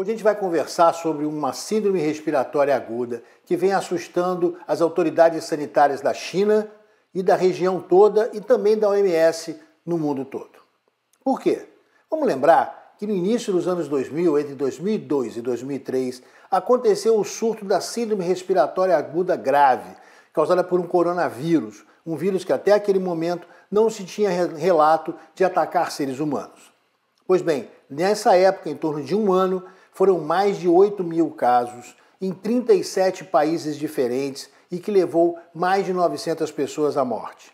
Hoje a gente vai conversar sobre uma síndrome respiratória aguda que vem assustando as autoridades sanitárias da China e da região toda e também da OMS no mundo todo. Por quê? Vamos lembrar que no início dos anos 2000, entre 2002 e 2003, aconteceu o surto da síndrome respiratória aguda grave, causada por um coronavírus, um vírus que até aquele momento não se tinha relato de atacar seres humanos. Pois bem, nessa época, em torno de um ano, foram mais de 8 mil casos em 37 países diferentes e que levou mais de 900 pessoas à morte.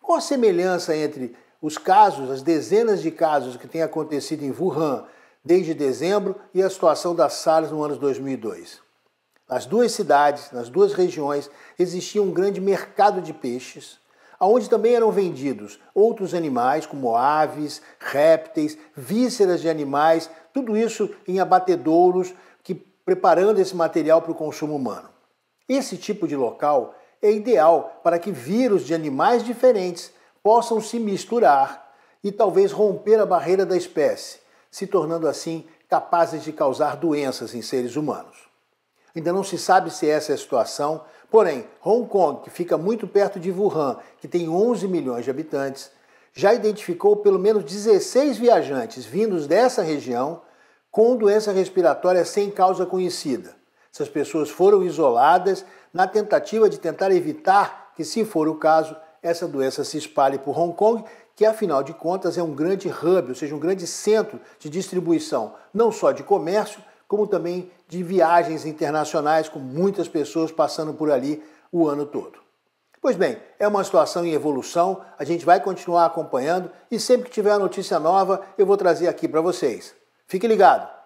Qual a semelhança entre os casos, as dezenas de casos que têm acontecido em Wuhan desde dezembro e a situação das SARS no ano 2002? Nas duas cidades, nas duas regiões, existia um grande mercado de peixes, aonde também eram vendidos outros animais, como aves, répteis, vísceras de animais, tudo isso em abatedouros, que, preparando esse material para o consumo humano. Esse tipo de local é ideal para que vírus de animais diferentes possam se misturar e talvez romper a barreira da espécie, se tornando assim capazes de causar doenças em seres humanos. Ainda não se sabe se é essa é a situação, porém, Hong Kong, que fica muito perto de Wuhan, que tem 11 milhões de habitantes, já identificou pelo menos 16 viajantes vindos dessa região com doença respiratória sem causa conhecida. Essas pessoas foram isoladas na tentativa de tentar evitar que, se for o caso, essa doença se espalhe por Hong Kong, que afinal de contas é um grande hub, ou seja, um grande centro de distribuição, não só de comércio, como também de viagens internacionais com muitas pessoas passando por ali o ano todo. Pois bem, é uma situação em evolução, a gente vai continuar acompanhando e sempre que tiver uma notícia nova eu vou trazer aqui para vocês. Fique ligado!